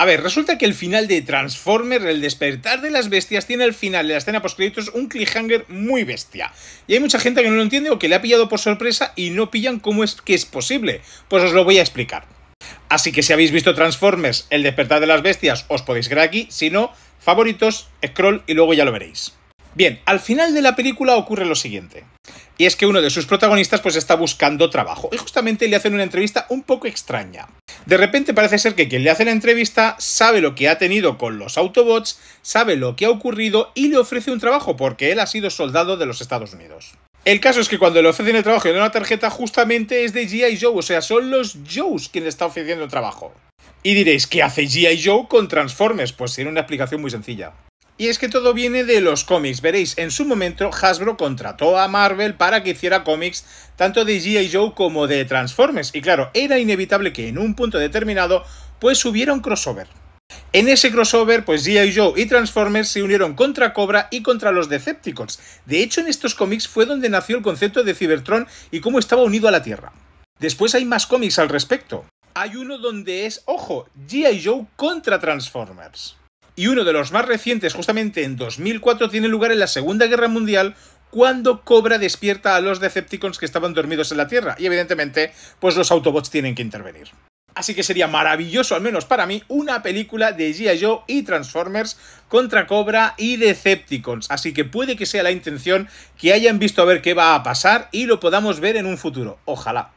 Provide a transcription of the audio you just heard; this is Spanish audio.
A ver, resulta que el final de Transformers, el despertar de las bestias, tiene al final de la escena post-créditos un cliffhanger muy bestia. Y hay mucha gente que no lo entiende o que le ha pillado por sorpresa y no pillan cómo es que es posible. Pues os lo voy a explicar. Así que si habéis visto Transformers, el despertar de las bestias, os podéis quedar aquí. Si no, favoritos, scroll y luego ya lo veréis. Bien, al final de la película ocurre lo siguiente. Y es que uno de sus protagonistas pues está buscando trabajo. Y justamente le hacen una entrevista un poco extraña. De repente parece ser que quien le hace la entrevista sabe lo que ha tenido con los Autobots, sabe lo que ha ocurrido y le ofrece un trabajo porque él ha sido soldado de los Estados Unidos. El caso es que cuando le ofrecen el trabajo y una tarjeta, justamente es de G.I. Joe, o sea, son los Joes quien le está ofreciendo el trabajo. Y diréis, ¿qué hace G.I. Joe con Transformers? Pues tiene una explicación muy sencilla. Y es que todo viene de los cómics. Veréis, en su momento Hasbro contrató a Marvel para que hiciera cómics tanto de G.I. Joe como de Transformers. Y claro, era inevitable que en un punto determinado pues hubiera un crossover. En ese crossover, pues G.I. Joe y Transformers se unieron contra Cobra y contra los Decepticons. De hecho, en estos cómics fue donde nació el concepto de Cybertron y cómo estaba unido a la Tierra. Después hay más cómics al respecto. Hay uno donde es, ojo, G.I. Joe contra Transformers y uno de los más recientes, justamente en 2004, tiene lugar en la Segunda Guerra Mundial, cuando Cobra despierta a los Decepticons que estaban dormidos en la Tierra, y evidentemente, pues los Autobots tienen que intervenir. Así que sería maravilloso, al menos para mí, una película de G.I. Joe y Transformers contra Cobra y Decepticons. Así que puede que sea la intención que hayan visto a ver qué va a pasar y lo podamos ver en un futuro. Ojalá.